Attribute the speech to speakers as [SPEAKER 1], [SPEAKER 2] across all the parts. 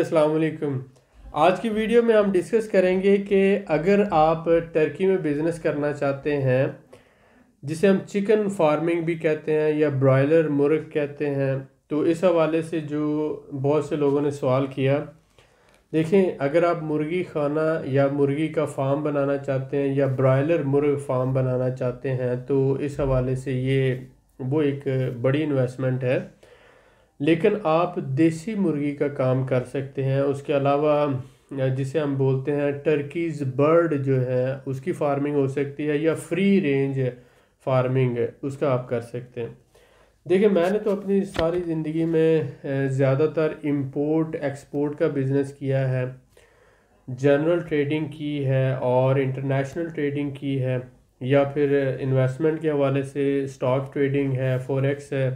[SPEAKER 1] अस्सलाम वालेकुम आज की वीडियो में हम डिस्कस करेंगे कि अगर आप टर्की में बिज़नेस करना चाहते हैं जिसे हम चिकन फार्मिंग भी कहते हैं या ब्रॉयलर मुर्ग कहते हैं तो इस हवाले से जो बहुत से लोगों ने सवाल किया देखें अगर आप मुर्गी खाना या मुर्गी का फार्म बनाना चाहते हैं या ब्रॉयलर मुर्ग फार्म बनाना चाहते हैं तो इस हवाले से ये वो एक बड़ी इन्वेस्टमेंट है लेकिन आप देसी मुर्गी का काम कर सकते हैं उसके अलावा जिसे हम बोलते हैं टर्कीज़ बर्ड जो है उसकी फार्मिंग हो सकती है या फ्री रेंज फार्मिंग है उसका आप कर सकते हैं देखिए मैंने तो अपनी सारी ज़िंदगी में ज़्यादातर इंपोर्ट एक्सपोर्ट का बिज़नेस किया है जनरल ट्रेडिंग की है और इंटरनेशनल ट्रेडिंग की है या फिर इन्वेस्टमेंट के हवाले से स्टॉक ट्रेडिंग है फॉरेक्स है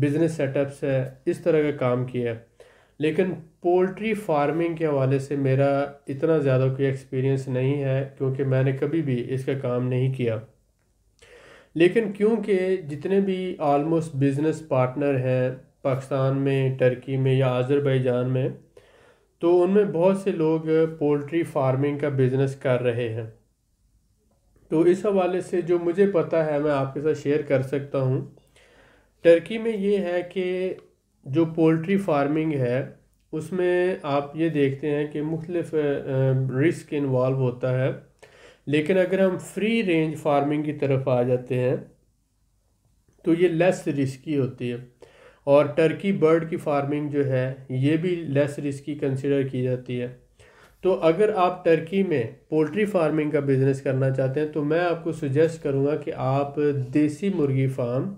[SPEAKER 1] बिज़नेस सेटअप्स है इस तरह का काम किया हैं लेकिन पोल्ट्री फार्मिंग के हवाले से मेरा इतना ज़्यादा कोई एक्सपीरियंस नहीं है क्योंकि मैंने कभी भी इसका काम नहीं किया लेकिन क्योंकि जितने भी आलमोस्ट बिज़नेस पार्टनर हैं पाकिस्तान में टर्की में या आज़रबाईजान में तो उनमें बहुत से लोग पोल्ट्री फार्मिंग का बिज़नेस कर रहे हैं तो इस हवाले से जो मुझे पता है मैं आपके साथ शेयर कर सकता हूँ टर्की में ये है कि जो पोल्ट्री फार्मिंग है उसमें आप ये देखते हैं कि मुख्तलिफ रिस्क इन्वॉल्व होता है लेकिन अगर हम फ्री रेंज फार्मिंग की तरफ आ जाते हैं तो ये लेस रिस्की होती है और टर्की बर्ड की फार्मिंग जो है ये भी लेस रिस्की कंसिडर की जाती है तो अगर आप टर्की में पोल्ट्री फार्मिंग का बिज़नेस करना चाहते हैं तो मैं आपको सजेस्ट करूँगा कि आप देसी मुर्गी फार्म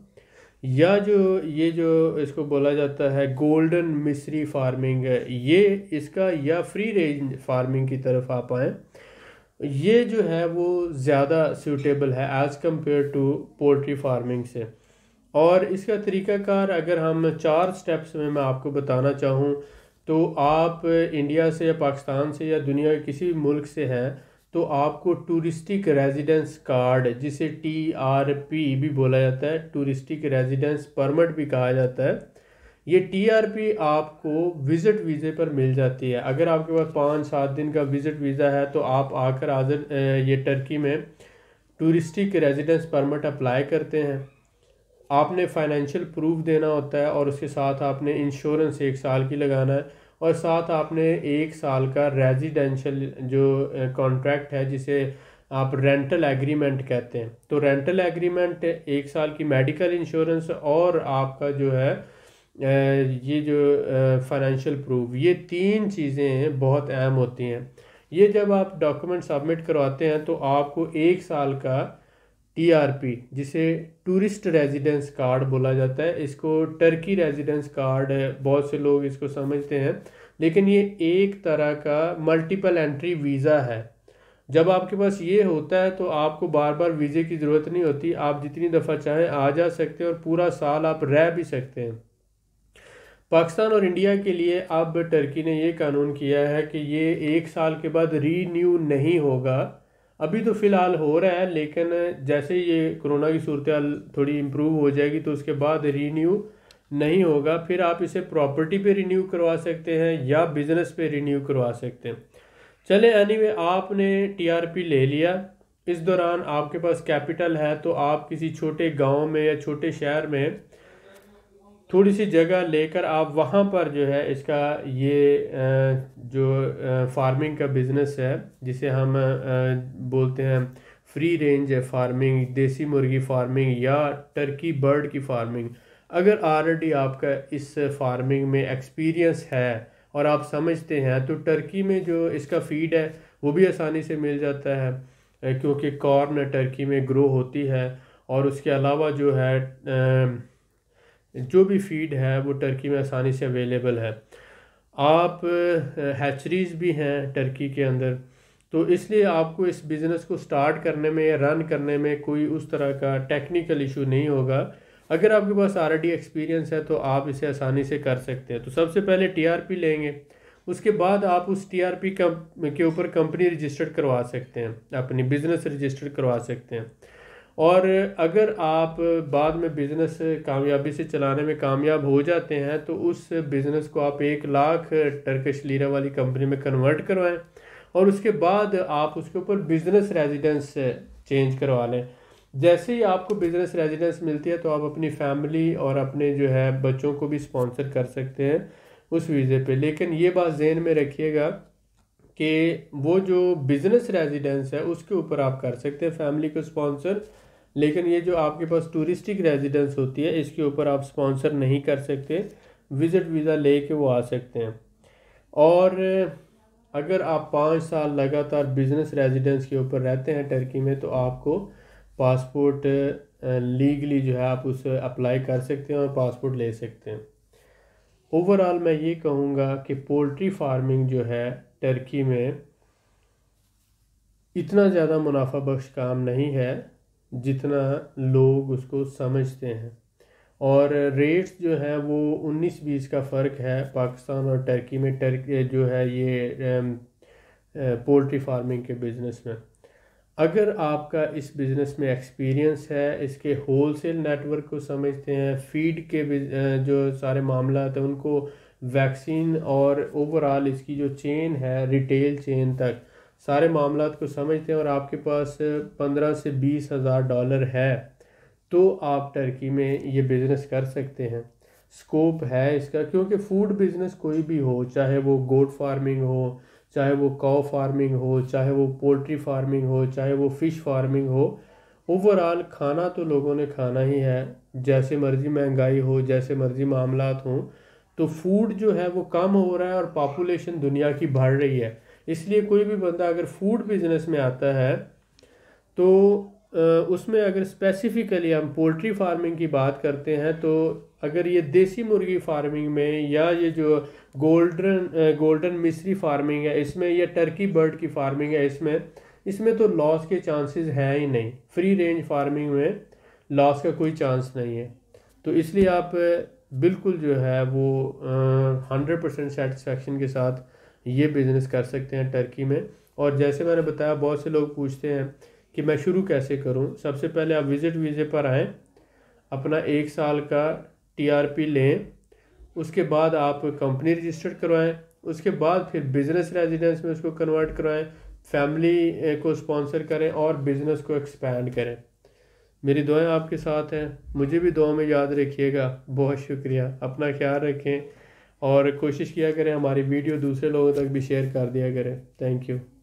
[SPEAKER 1] या जो ये जो इसको बोला जाता है गोल्डन मिश्री फार्मिंग है ये इसका या फ्री रेंज फार्मिंग की तरफ आप आएँ ये जो है वो ज़्यादा सूटेबल है as compare to poultry farming से और इसका तरीकाकार अगर हम चार स्टेप्स में मैं आपको बताना चाहूँ तो आप इंडिया से या पाकिस्तान से या दुनिया के किसी भी मुल्क से हैं तो आपको टूरिस्टिक रेजिडेंस कार्ड जिसे टी आर पी भी बोला जाता है टूरिस्टिक रेजिडेंस परमिट भी कहा जाता है ये टी आर पी आपको विज़िट वीज़े पर मिल जाती है अगर आपके पास पाँच सात दिन का विज़िट वीज़ा है तो आप आकर आजर ये टर्की में टूरिस्टिक रेजिडेंस परमिट अप्लाई करते हैं आपने फाइनेंशियल प्रूफ देना होता है और उसके साथ आपने इंश्योरेंस एक साल की लगाना है और साथ आपने एक साल का रेजिडेंशियल जो कॉन्ट्रैक्ट है जिसे आप रेंटल एग्रीमेंट कहते हैं तो रेंटल एग्रीमेंट एक साल की मेडिकल इंश्योरेंस और आपका जो है ये जो फाइनेंशियल प्रूफ ये तीन चीज़ें बहुत अहम होती हैं ये जब आप डॉक्यूमेंट सबमिट करवाते हैं तो आपको एक साल का टीआरपी जिसे टूरिस्ट रेजिडेंस कार्ड बोला जाता है इसको टर्की रेजिडेंस कार्ड बहुत से लोग इसको समझते हैं लेकिन ये एक तरह का मल्टीपल एंट्री वीज़ा है जब आपके पास ये होता है तो आपको बार बार वीज़े की ज़रूरत नहीं होती आप जितनी दफ़ा चाहें आ जा सकते हैं और पूरा साल आप रह भी सकते हैं पाकिस्तान और इंडिया के लिए अब टर्की ने ये कानून किया है कि ये एक साल के बाद रीन्यू नहीं होगा अभी तो फ़िलहाल हो रहा है लेकिन जैसे ये कोरोना की सूरत थोड़ी इम्प्रूव हो जाएगी तो उसके बाद रीन्यू नहीं होगा फिर आप इसे प्रॉपर्टी पे रिन्यू करवा सकते हैं या बिज़नेस पे रिन्यू करवा सकते हैं चले वे आपने टीआरपी ले लिया इस दौरान आपके पास कैपिटल है तो आप किसी छोटे गांव में या छोटे शहर में थोड़ी सी जगह लेकर आप वहाँ पर जो है इसका ये जो फार्मिंग का बिज़नेस है जिसे हम बोलते हैं फ्री रेंज है फार्मिंग देसी मुर्गी फार्मिंग या टर्की बर्ड की फार्मिंग अगर ऑलरेडी आपका इस फार्मिंग में एक्सपीरियंस है और आप समझते हैं तो टर्की में जो इसका फीड है वो भी आसानी से मिल जाता है क्योंकि कॉर्न टर्की में ग्रो होती है और उसके अलावा जो है जो भी फीड है वो टर्की में आसानी से अवेलेबल है आप हैचरीज़ भी हैं टर्की के अंदर तो इसलिए आपको इस बिज़नेस को स्टार्ट करने में या रन करने में कोई उस तरह का टेक्निकल इशू नहीं होगा अगर आपके पास आर एक्सपीरियंस है तो आप इसे आसानी से कर सकते हैं तो सबसे पहले टीआरपी लेंगे उसके बाद आप उस टीआरपी कम के ऊपर कंपनी रजिस्टर्ड करवा सकते हैं अपनी बिज़नेस रजिस्टर्ड करवा सकते हैं और अगर आप बाद में बिज़नेस कामयाबी से चलाने में कामयाब हो जाते हैं तो उस बिज़नेस को आप एक लाख टर्कश लीरा वाली कंपनी में कन्वर्ट करवाएं और उसके बाद आप उसके ऊपर बिज़नेस रेजिडेंस चेंज करवा लें जैसे ही आपको बिज़नेस रेजिडेंस मिलती है तो आप अपनी फैमिली और अपने जो है बच्चों को भी स्पॉन्सर कर सकते हैं उस वीज़े पे लेकिन ये बात जहन में रखिएगा कि वो जो बिज़नेस रेजिडेंस है उसके ऊपर आप कर सकते हैं फैमिली को स्पॉन्सर लेकिन ये जो आपके पास टूरिस्टिक रेजिडेंस होती है इसके ऊपर आप स्पॉन्सर नहीं कर सकते विज़िट वीज़ा ले के वो आ सकते हैं और अगर आप पाँच साल लगातार बिज़नेस रेजिडेंस के ऊपर रहते हैं टर्की में तो आपको पासपोर्ट लीगली जो है आप उसे अप्लाई कर सकते हैं और पासपोर्ट ले सकते हैं ओवरऑल मैं ये कहूँगा कि पोल्ट्री फार्मिंग जो है टर्की में इतना ज़्यादा मुनाफा बख्श काम नहीं है जितना लोग उसको समझते हैं और रेट्स जो हैं वो 19-20 का फ़र्क है पाकिस्तान और टर्की में टर्की जो है ये पोल्ट्री फार्मिंग के बिज़नेस में अगर आपका इस बिज़नेस में एक्सपीरियंस है इसके होल सेल नेटवर्क को समझते हैं फीड के जो सारे मामला हैं उनको वैक्सीन और ओवरऑल इसकी जो चेन है रिटेल चेन तक सारे मामला को समझते हैं और आपके पास पंद्रह से बीस हज़ार डॉलर है तो आप टर्की में ये बिज़नेस कर सकते हैं स्कोप है इसका क्योंकि फ़ूड बिज़नेस कोई भी हो चाहे वो गोट फार्मिंग हो चाहे वो काओ फार्मिंग हो चाहे वो पोल्ट्री फार्मिंग हो चाहे वो फ़िश फार्मिंग हो ओवरऑल खाना तो लोगों ने खाना ही है जैसे मर्ज़ी महंगाई हो जैसे मर्ज़ी मामला हों तो फूड जो है वो कम हो रहा है और पॉपुलेशन दुनिया की बढ़ रही है इसलिए कोई भी बंदा अगर फूड बिजनेस में आता है तो उसमें अगर स्पेसिफ़िकली हम पोल्ट्री फार्मिंग की बात करते हैं तो अगर ये देसी मुर्गी फार्मिंग में या ये जो गोल्डन गोल्डन मिश्री फार्मिंग है इसमें या टर्की बर्ड की फार्मिंग है इसमें इसमें तो लॉस के चांसेस हैं ही नहीं फ्री रेंज फार्मिंग में लॉस का कोई चांस नहीं है तो इसलिए आप बिल्कुल जो है वो हंड्रेड परसेंट सेटिसफेक्शन के साथ ये बिज़नेस कर सकते हैं टर्की में और जैसे मैंने बताया बहुत से लोग पूछते हैं कि मैं शुरू कैसे करूं सबसे पहले आप विज़िट वीज़े पर आएँ अपना एक साल का टीआरपी लें उसके बाद आप कंपनी रजिस्टर्ड करवाएं उसके बाद फिर बिज़नेस रेजिडेंस में उसको कन्वर्ट करवाएं फैमिली को स्पॉन्सर करें और बिज़नेस को एक्सपैंड करें मेरी दुआएं आपके साथ हैं मुझे भी दुआ में याद रखिएगा बहुत शुक्रिया अपना ख्याल रखें और कोशिश किया करें हमारी वीडियो दूसरे लोगों तक भी शेयर कर दिया करें थैंक यू